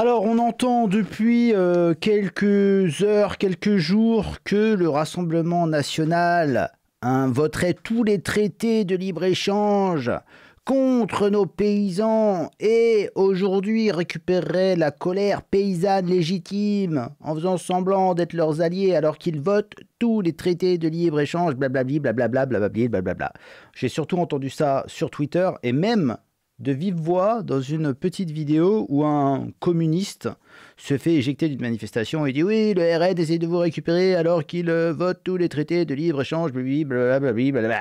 Alors, on entend depuis euh, quelques heures, quelques jours que le Rassemblement national voterait tous les traités de libre-échange contre nos paysans et aujourd'hui récupérerait la colère paysanne légitime en faisant semblant d'être leurs alliés alors qu'ils votent tous les traités de libre-échange, blablabli, blablabla, blablabla. J'ai surtout entendu ça sur Twitter et même de vive voix dans une petite vidéo où un communiste se fait éjecter d'une manifestation et dit oui, le RN essaie de vous récupérer alors qu'il euh, vote tous les traités de libre-échange, blablabla.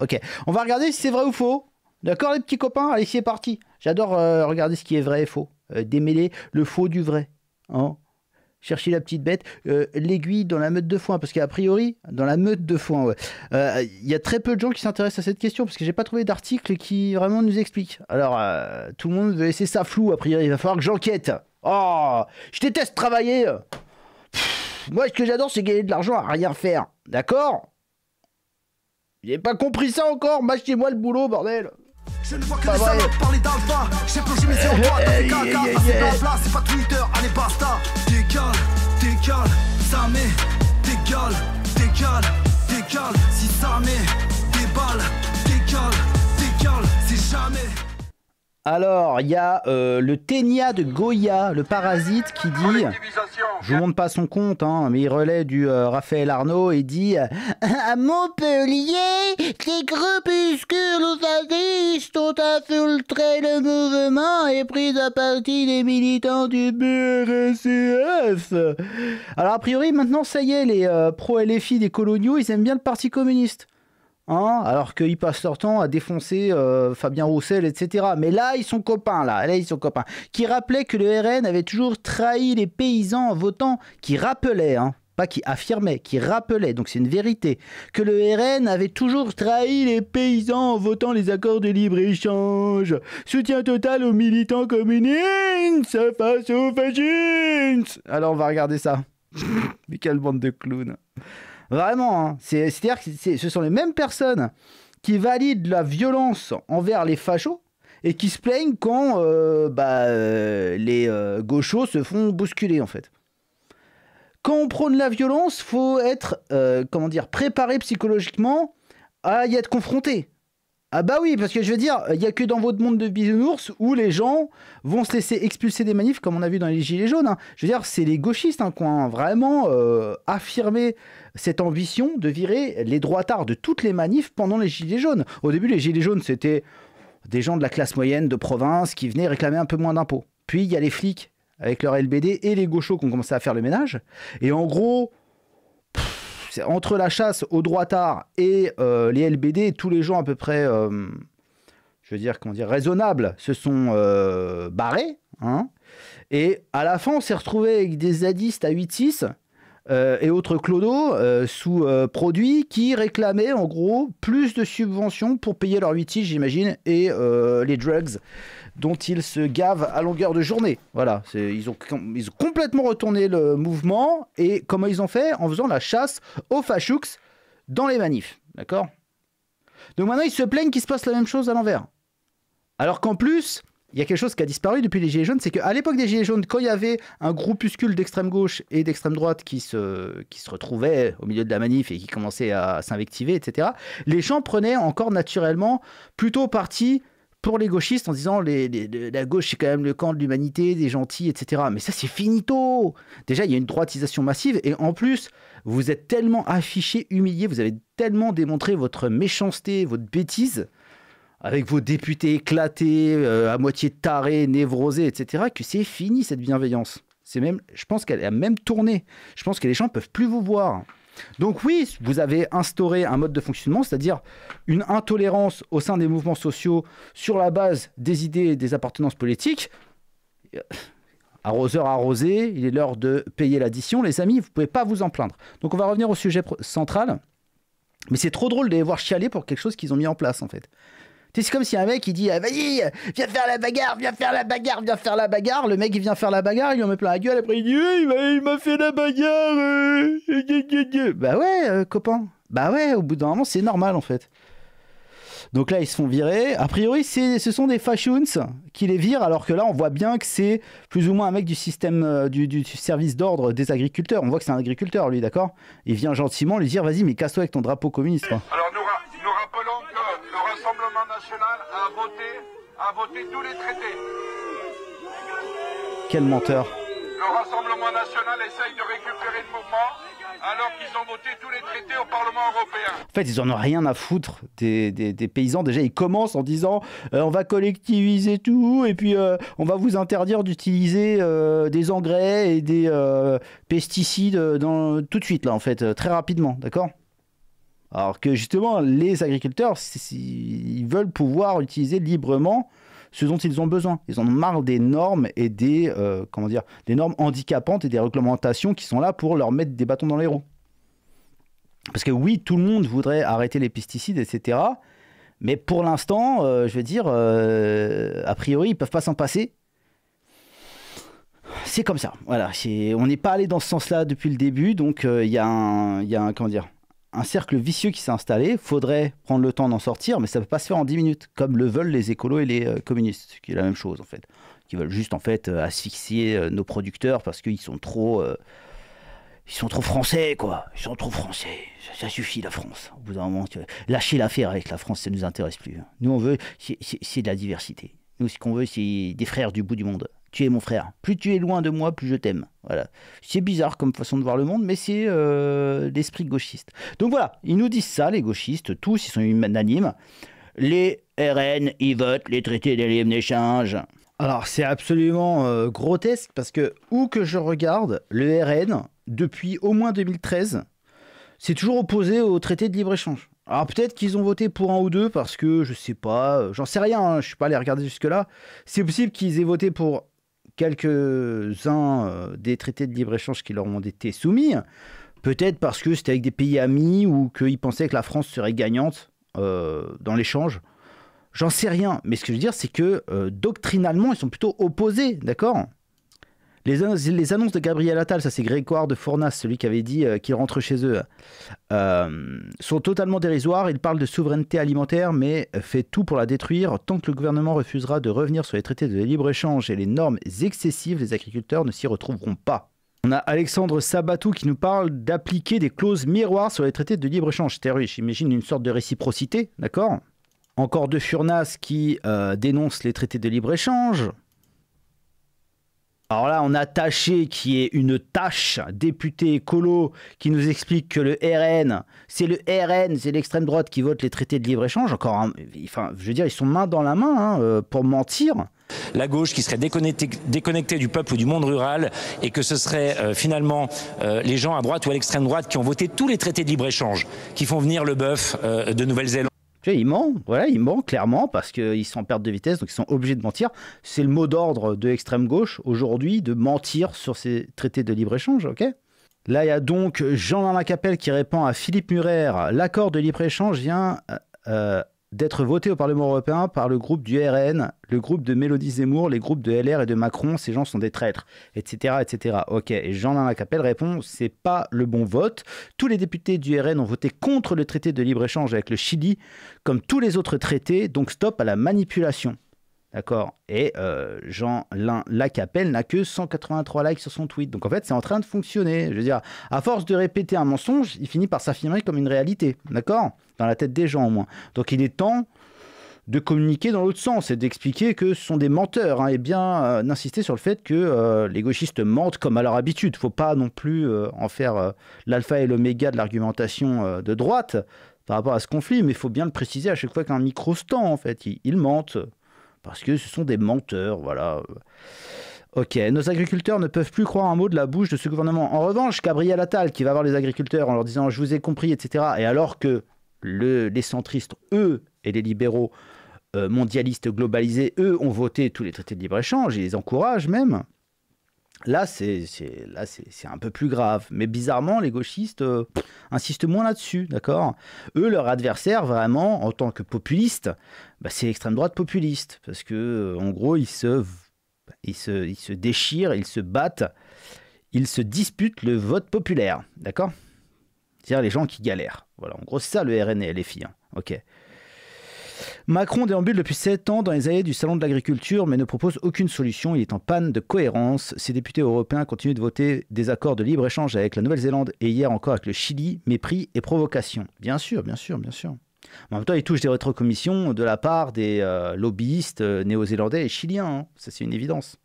Ok, on va regarder si c'est vrai ou faux. D'accord les petits copains Allez, c'est parti. J'adore euh, regarder ce qui est vrai et faux. Euh, démêler le faux du vrai. Hein chercher la petite bête, euh, l'aiguille dans la meute de foin, parce qu'à priori, dans la meute de foin, euh, il ouais, y a très peu de gens qui s'intéressent à cette question, parce que j'ai pas trouvé d'article qui vraiment nous explique. Alors, euh, tout le monde veut laisser ça flou, a priori, il va falloir que j'enquête. Oh, je déteste travailler. moi, ce que j'adore, c'est gagner de l'argent à rien faire. D'accord J'ai pas compris ça encore, machetez moi le boulot, bordel je ne vois que bah des bah, salopes euh. parler d'alpha. J'ai plongé mes yeux en eh, toi dans des eh, caca. C'est eh, blabla, c'est pas Twitter, allez basta. Décale, décale, ça met. Décale, décale, décale. Si ça met des balles, décale, décale, c'est jamais. Alors, il y a euh, le Ténia de Goya, le parasite, qui dit... Je vous montre pas son compte, hein, mais il relaie du euh, Raphaël Arnaud et dit... Euh, à Montpellier, les groupuscules ont infiltré le mouvement et pris à partie des militants du BRCF. Alors, a priori, maintenant, ça y est, les pro-LFI des coloniaux, ils aiment bien le Parti communiste. Hein, alors qu'ils passent leur temps à défoncer euh, Fabien Roussel, etc. Mais là, ils sont copains, là, là, ils sont copains. Qui rappelait que le RN avait toujours trahi les paysans en votant, qui rappelait, hein. pas qui affirmait, qui rappelait, donc c'est une vérité, que le RN avait toujours trahi les paysans en votant les accords de libre-échange. Soutien total aux militants communistes face aux fascistes Alors on va regarder ça. Mais quelle bande de clowns Vraiment, hein. c'est-à-dire que ce sont les mêmes personnes qui valident la violence envers les fachos et qui se plaignent quand euh, bah, euh, les euh, gauchos se font bousculer en fait. Quand on prône la violence, faut être comment dire préparé psychologiquement à y être confronté. Ah bah oui, parce que je veux dire, il n'y a que dans votre monde de bisounours où les gens vont se laisser expulser des manifs, comme on a vu dans les Gilets jaunes. Hein. Je veux dire, c'est les gauchistes hein, qui ont hein, vraiment euh, affirmé cette ambition de virer les droits droitards de toutes les manifs pendant les Gilets jaunes. Au début, les Gilets jaunes, c'était des gens de la classe moyenne, de province, qui venaient réclamer un peu moins d'impôts. Puis, il y a les flics avec leur LBD et les gauchos qui ont commencé à faire le ménage. Et en gros, entre la chasse au droit tard et euh, les LBD, tous les gens à peu près, euh, je veux dire, comment dire, raisonnables se sont euh, barrés. Hein. et à la fin, on s'est retrouvé avec des zadistes à 8-6 et autres clodos sous produits qui réclamaient en gros plus de subventions pour payer leurs 8-6, j'imagine, et les drugs dont ils se gavent à longueur de journée. Voilà, ils ont, complètement retourné le mouvement. Et comment ils ont fait En faisant la chasse aux fachouks dans les manifs. D'accord Donc maintenant, ils se plaignent qu'il se passe la même chose à l'envers. Alors qu'en plus, il y a quelque chose qui a disparu depuis les Gilets jaunes, c'est qu'à l'époque des Gilets jaunes, quand il y avait un groupuscule d'extrême gauche et d'extrême droite qui se, qui se retrouvait au milieu de la manif et qui commençait à s'invectiver, etc., les gens prenaient encore naturellement plutôt parti pour les gauchistes en disant les, la gauche c'est quand même le camp de l'humanité, des gentils, etc. Mais ça c'est finito Déjà il y a une droitisation massive et en plus vous êtes tellement affiché, humilié, vous avez tellement démontré votre méchanceté, votre bêtise avec vos députés éclatés, euh, à moitié tarés, névrosés, etc., que c'est fini cette bienveillance. C'est même, je pense qu'elle a même tourné. Je pense que les gens peuvent plus vous voir. Donc oui, vous avez instauré un mode de fonctionnement, c'est-à-dire une intolérance au sein des mouvements sociaux sur la base des idées et des appartenances politiques. Arroseur arrosé, il est l'heure de payer l'addition, les amis, vous ne pouvez pas vous en plaindre. Donc on va revenir au sujet central. Mais c'est trop drôle de les voir chialer pour quelque chose qu'ils ont mis en place en fait. C'est comme si un mec il dit ah, Vas-y, viens faire la bagarre, viens faire la bagarre, viens faire la bagarre. Le mec il vient faire la bagarre, il lui en met plein la gueule. Après il dit bah, Il m'a fait la bagarre. Euh, bah ouais, euh, copain. Bah ouais, au bout d'un moment c'est normal en fait. Donc là, ils se font virer. A priori, ce sont des fashions qui les virent, alors que là, on voit bien que c'est plus ou moins un mec du système euh, du, service d'ordre des agriculteurs. On voit que c'est un agriculteur, lui, d'accord Il vient gentiment lui dire vas-y, mais casse-toi avec ton drapeau communiste national a voté, tous les traités. Quel menteur Le Rassemblement national essaye de récupérer le mouvement alors qu'ils ont voté tous les traités au Parlement européen. En fait, ils n'en ont rien à foutre des, paysans. Déjà, ils commencent en disant euh, on va collectiviser tout et puis euh, on va vous interdire d'utiliser euh, des engrais et des pesticides dans, tout de suite, là, en fait, très rapidement, d'accord alors que justement, les agriculteurs, veulent pouvoir utiliser librement ce dont ils ont besoin. Ils en ont marre des normes et des, euh, comment dire, des normes handicapantes et des réglementations qui sont là pour leur mettre des bâtons dans les roues. Parce que oui, tout le monde voudrait arrêter les pesticides, etc. Mais pour l'instant, euh, je veux dire, euh, a priori, ils ne peuvent pas s'en passer. C'est comme ça. Voilà, on n'est pas allé dans ce sens-là depuis le début, donc il y a un, y a un, comment dire, un cercle vicieux qui s'est installé. Faudrait prendre le temps d'en sortir, mais ça ne peut pas se faire en 10 minutes, comme le veulent les écolos et les euh, communistes, qui est la même chose en fait, qui veulent juste en fait euh, asphyxier euh, nos producteurs parce qu'ils sont trop, ils sont trop français quoi, ils sont trop français. Ça, suffit la France. Au bout d'un moment, l'affaire avec la France, ça ne nous intéresse plus. Hein. Nous on veut, c'est de la diversité. Nous ce qu'on veut, c'est des frères du bout du monde. Tu es mon frère. Plus tu es loin de moi, plus je t'aime. Voilà. C'est bizarre comme façon de voir le monde, mais c'est euh, l'esprit gauchiste. Donc voilà, ils nous disent ça, les gauchistes, tous, ils sont unanimes. Les RN, ils votent les traités de libre-échange. Alors c'est absolument euh, grotesque parce que où que je regarde, le RN, depuis au moins 2013, c'est toujours opposé au traité de libre-échange. Alors peut-être qu'ils ont voté pour un ou deux parce que je sais pas, euh, j'en sais rien, hein, je suis pas allé regarder jusque-là. C'est possible qu'ils aient voté pour quelques-uns euh, des traités de libre-échange qui leur ont été soumis, peut-être parce que c'était avec des pays amis ou qu'ils pensaient que la France serait gagnante euh, dans l'échange. J'en sais rien, mais ce que je veux dire, c'est que euh, doctrinalement, ils sont plutôt opposés, d'accord les, annonces de Gabriel Attal, ça c'est Grégoire de Fournas, celui qui avait dit euh, qu'il rentre chez eux, euh, sont totalement dérisoires. Il parle de souveraineté alimentaire, mais fait tout pour la détruire. Tant que le gouvernement refusera de revenir sur les traités de libre-échange et les normes excessives, les agriculteurs ne s'y retrouveront pas. On a Alexandre Sabatou qui nous parle d'appliquer des clauses miroirs sur les traités de libre-échange. à j'imagine une sorte de réciprocité, d'accord Encore de Furnas qui euh, dénonce les traités de libre-échange. Alors là, on a Taché qui est une tâche, député écolo, qui nous explique que le RN, c'est le RN, c'est l'extrême droite qui vote les traités de libre-échange. Encore, un, enfin, je veux dire, ils sont main dans la main hein, euh, pour mentir la gauche qui serait déconnectée, du peuple ou du monde rural et que ce serait euh, finalement euh, les gens à droite ou à l'extrême droite qui ont voté tous les traités de libre-échange, qui font venir le bœuf de Nouvelle-Zélande. Tu vois, ils mentent, voilà, ils mentent clairement parce qu'ils sont en perte de vitesse, donc ils sont obligés de mentir. C'est le mot d'ordre de l'extrême gauche aujourd'hui de mentir sur ces traités de libre-échange, ok Là, il y a donc jean marc Capelle qui répond à Philippe Murer. L'accord de libre-échange vient euh, euh, d'être voté au Parlement européen par le groupe du RN, le groupe de Mélodie Zemmour, les groupes de LR et de Macron, ces gens sont des traîtres, etc. etc. Ok, et jean lain Macappelle répond, c'est pas le bon vote. Tous les députés du RN ont voté contre le traité de libre-échange avec le Chili, comme tous les autres traités, donc stop à la manipulation. D'accord Et euh, Jean-Lin Lacapelle n'a que 183 likes sur son tweet. Donc en fait, c'est en train de fonctionner. Je veux dire, à force de répéter un mensonge, il finit par s'affirmer comme une réalité. D'accord Dans la tête des gens au moins. Donc il est temps de communiquer dans l'autre sens et d'expliquer que ce sont des menteurs hein, et bien euh, d'insister sur le fait que euh, les gauchistes mentent comme à leur habitude. Faut pas non plus en faire l'alpha et l'oméga de l'argumentation de droite par rapport à ce conflit, mais il faut bien le préciser à chaque fois qu'un micro se en fait. il ils mentent parce que ce sont des menteurs, voilà. Ok, nos agriculteurs ne peuvent plus croire un mot de la bouche de ce gouvernement. En revanche, Gabriel Attal, qui va voir les agriculteurs en leur disant je vous ai compris, etc., et alors que le, les centristes, eux, et les libéraux euh, mondialistes globalisés, eux, ont voté tous les traités de libre-échange, et les encouragent même, Là, c'est un peu plus grave. Mais bizarrement, les gauchistes euh, insistent moins là-dessus, d'accord Eux, leur adversaire, vraiment, en tant que populiste, bah, c'est l'extrême droite populiste. Parce que, euh, en gros, ils se, ils se, déchirent, ils se battent, ils se disputent le vote populaire, d'accord C'est-à-dire les gens qui galèrent. Voilà, en gros, c'est ça le RN et les Ok. Macron déambule depuis 7 ans dans les allées du Salon de l'agriculture, mais ne propose aucune solution. Il est en panne de cohérence. Ses députés européens continuent de voter des accords de libre-échange avec la Nouvelle-Zélande et hier encore avec le Chili. Mépris et provocation. Bien sûr, bien sûr, bien sûr. En même temps, il touche des rétrocommissions de la part des euh, lobbyistes euh, néo-zélandais et chiliens. Hein. Ça, c'est une évidence.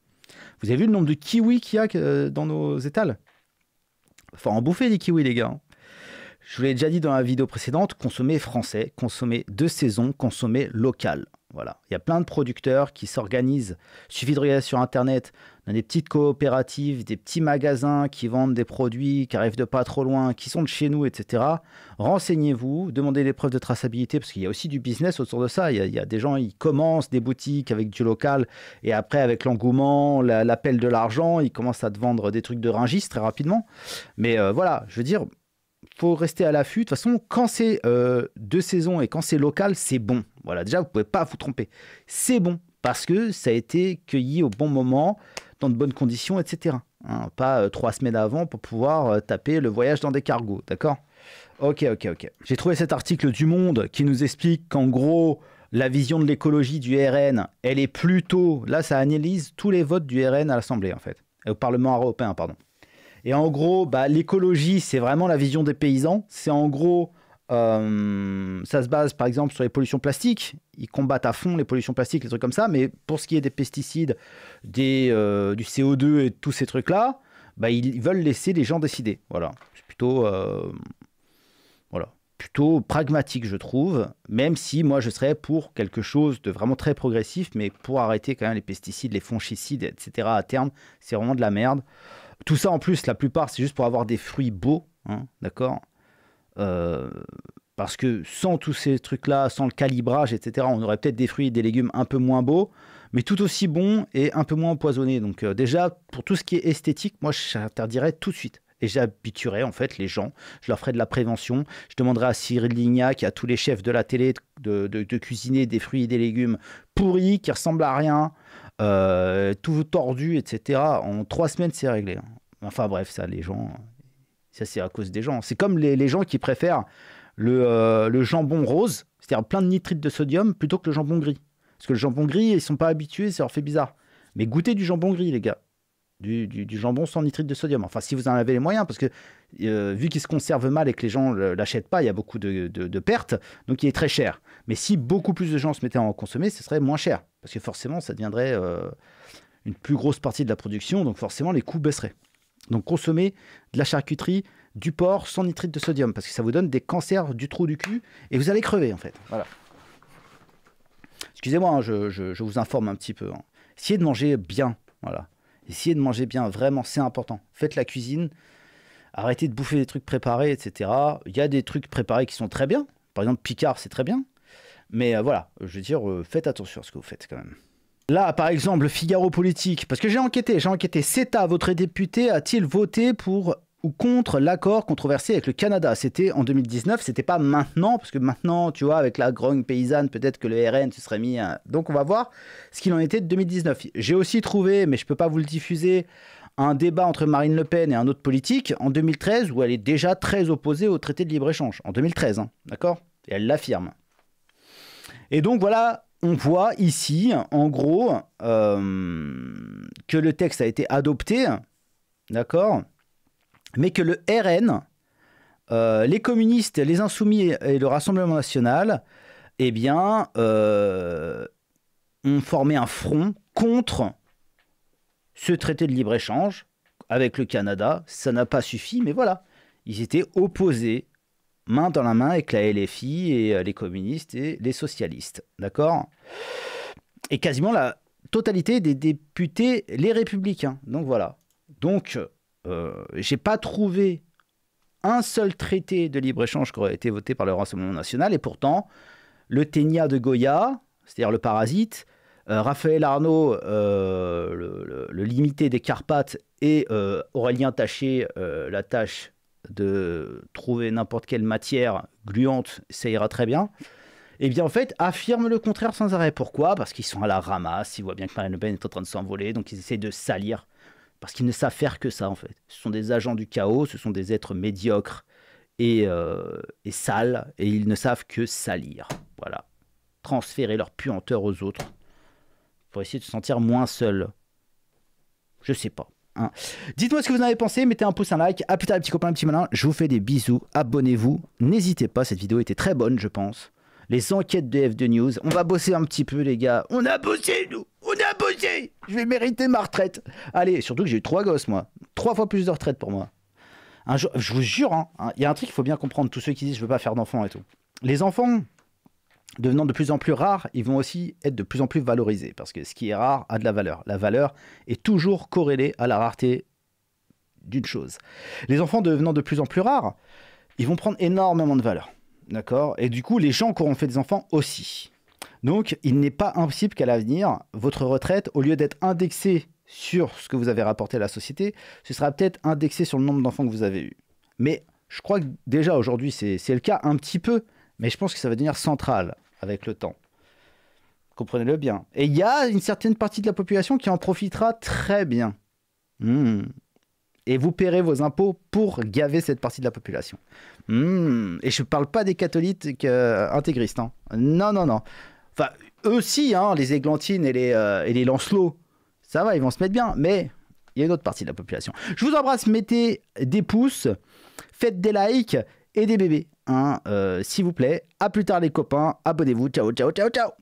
Vous avez vu le nombre de kiwis qu'il y a euh, dans nos étals Faut en bouffer des kiwis, les gars. Hein. Je vous l'ai déjà dit dans la vidéo précédente, consommer français, consommer de saison, consommer local. Voilà. Il y a plein de producteurs qui s'organisent. Il suffit de regarder sur Internet. dans des petites coopératives, des petits magasins qui vendent des produits qui arrivent de pas trop loin, qui sont de chez nous, etc. Renseignez-vous, demandez des preuves de traçabilité parce qu'il y a aussi du business autour de ça. Il y, a, des gens, qui commencent des boutiques avec du local et après, avec l'engouement, l'appel de l'argent, ils commencent à te vendre des trucs de ringis très rapidement. Mais euh, voilà, je veux dire, faut rester à l'affût. De toute façon, quand c'est deux de saison et quand c'est local, c'est bon. Voilà, déjà, vous pouvez pas vous tromper. C'est bon parce que ça a été cueilli au bon moment, dans de bonnes conditions, etc. Hein, pas euh, trois semaines avant pour pouvoir euh, taper le voyage dans des cargos, d'accord Ok, ok, ok. J'ai trouvé cet article du Monde qui nous explique qu'en gros, la vision de l'écologie du RN, elle est plutôt. Là, ça analyse tous les votes du RN à l'Assemblée, en fait, euh, au Parlement européen, pardon. Et en gros, bah, l'écologie, c'est vraiment la vision des paysans. C'est en gros, euh, ça se base par exemple sur les pollutions plastiques. Ils combattent à fond les pollutions plastiques, les trucs comme ça. Mais pour ce qui est des pesticides, des, euh, du CO2 et tous ces trucs-là, bah, ils veulent laisser les gens décider. Voilà. C'est plutôt. Euh, voilà. Plutôt pragmatique, je trouve, même si moi je serais pour quelque chose de vraiment très progressif, mais pour arrêter quand même les pesticides, les fongicides, etc. à terme, c'est vraiment de la merde. Tout ça en plus, la plupart, c'est juste pour avoir des fruits beaux, hein, d'accord euh, Parce que sans tous ces trucs-là, sans le calibrage, etc., on aurait peut-être des fruits et des légumes un peu moins beaux, mais tout aussi bons et un peu moins empoisonnés. Donc euh, déjà, pour tout ce qui est esthétique, moi, j'interdirais tout de suite. Et j'habituerai en fait les gens, je leur ferai de la prévention, je demanderai à Cyril Lignac, et à tous les chefs de la télé de, de cuisiner des fruits et des légumes pourris, qui ressemblent à rien, euh, tout tordu, etc. En trois semaines, c'est réglé. Hein. Enfin bref, ça, les gens, ça c'est à cause des gens. C'est comme les, gens qui préfèrent le, euh, le jambon rose, c'est-à-dire plein de nitrite de sodium, plutôt que le jambon gris. Parce que le jambon gris, ils sont pas habitués, ça leur fait bizarre. Mais goûtez du jambon gris, les gars du, jambon sans nitrite de sodium. Enfin, si vous en avez les moyens, parce que euh, vu qu'il se conserve mal et que les gens ne l'achètent pas, il y a beaucoup de, pertes, donc il est très cher. Mais si beaucoup plus de gens se mettaient à en consommer, ce serait moins cher, parce que forcément, ça deviendrait euh, une plus grosse partie de la production, donc forcément, les coûts baisseraient. Donc consommer de la charcuterie, du porc sans nitrite de sodium, parce que ça vous donne des cancers du trou du cul, et vous allez crever, en fait. Voilà. Excusez-moi, hein, je, vous informe un petit peu. Hein. Essayez de manger bien, voilà. Essayez de manger bien, vraiment, c'est important. Faites la cuisine, arrêtez de bouffer des trucs préparés, etc. Il y a des trucs préparés qui sont très bien. Par exemple, Picard, c'est très bien. Mais euh, voilà, je veux dire, euh, faites attention à ce que vous faites quand même. Là, par exemple, Figaro politique, parce que j'ai enquêté, j'ai enquêté. CETA, votre député, a-t-il voté pour ou contre l'accord controversé avec le Canada. C'était en 2019, c'était pas maintenant, parce que maintenant, tu vois, avec la grogne paysanne, peut-être que le RN se serait mis. Donc on va voir ce qu'il en était de 2019. J'ai aussi trouvé, mais je peux pas vous le diffuser, un débat entre Marine Le Pen et un autre politique en 2013 où elle est déjà très opposée au traité de libre-échange. En 2013, hein, d'accord Et elle l'affirme. Et donc voilà, on voit ici, en gros, euh, que le texte a été adopté, d'accord mais que le RN, euh, les communistes, les insoumis et le Rassemblement national, eh bien, euh, ont formé un front contre ce traité de libre-échange avec le Canada. Ça n'a pas suffi, mais voilà. Ils étaient opposés, main dans la main, avec la LFI et euh, les communistes et les socialistes. D'accord Et quasiment la totalité des députés, les républicains. Donc voilà. Donc, euh, j'ai pas trouvé un seul traité de libre-échange qui aurait été voté par le Rassemblement national, et pourtant, le Ténia de Goya, c'est-à-dire le parasite, euh, Raphaël Arnaud, euh, le, limité des Carpates, et Aurélien Taché, la tâche de trouver n'importe quelle matière gluante, ça ira très bien. Et eh bien, en fait, affirme le contraire sans arrêt. Pourquoi Parce qu'ils sont à la ramasse, ils voient bien que Marine Le Pen est en train de s'envoler, donc ils essaient de salir parce qu'ils ne savent faire que ça, en fait. Ce sont des agents du chaos, ce sont des êtres médiocres et, euh, et sales, et ils ne savent que salir. Voilà. Transférer leur puanteur aux autres pour essayer de se sentir moins seul. Je sais pas. Hein. Dites-moi ce que vous en avez pensé, mettez un pouce, un like. À plus tard, les petits copains, les petits malins. Je vous fais des bisous, abonnez-vous. N'hésitez pas, cette vidéo était très bonne, je pense les enquêtes de F2 News. On va bosser un petit peu, les gars. On a bossé, nous On a bossé Je vais mériter ma retraite. Allez, surtout que j'ai eu trois gosses, moi. Trois fois plus de retraite pour moi. Un jour, je vous jure, hein, hein, il y a un truc qu'il faut bien comprendre. Tous ceux qui disent je veux pas faire d'enfants et tout. Les enfants, devenant de plus en plus rares, ils vont aussi être de plus en plus valorisés. Parce que ce qui est rare a de la valeur. La valeur est toujours corrélée à la rareté d'une chose. Les enfants devenant de plus en plus rares, ils vont prendre énormément de valeur. D'accord Et du coup, les gens qui auront fait des enfants aussi. Donc, il n'est pas impossible qu'à l'avenir, votre retraite, au lieu d'être indexée sur ce que vous avez rapporté à la société, ce sera peut-être indexé sur le nombre d'enfants que vous avez eu. Mais je crois que déjà aujourd'hui, c'est le cas un petit peu, mais je pense que ça va devenir central avec le temps. Comprenez-le bien. Et il y a une certaine partie de la population qui en profitera très bien. Hmm et vous paierez vos impôts pour gaver cette partie de la population. Hmm, et je ne parle pas des catholiques euh, intégristes. Hein. Non, non, non. Enfin, eux aussi, hein, les églantines et les, euh, et les lancelots, ça va, ils vont se mettre bien. Mais il y a une autre partie de la population. Je vous embrasse, mettez des pouces, faites des likes et des bébés. Hein, euh, s'il vous plaît, à plus tard les copains, abonnez-vous, ciao, ciao, ciao, ciao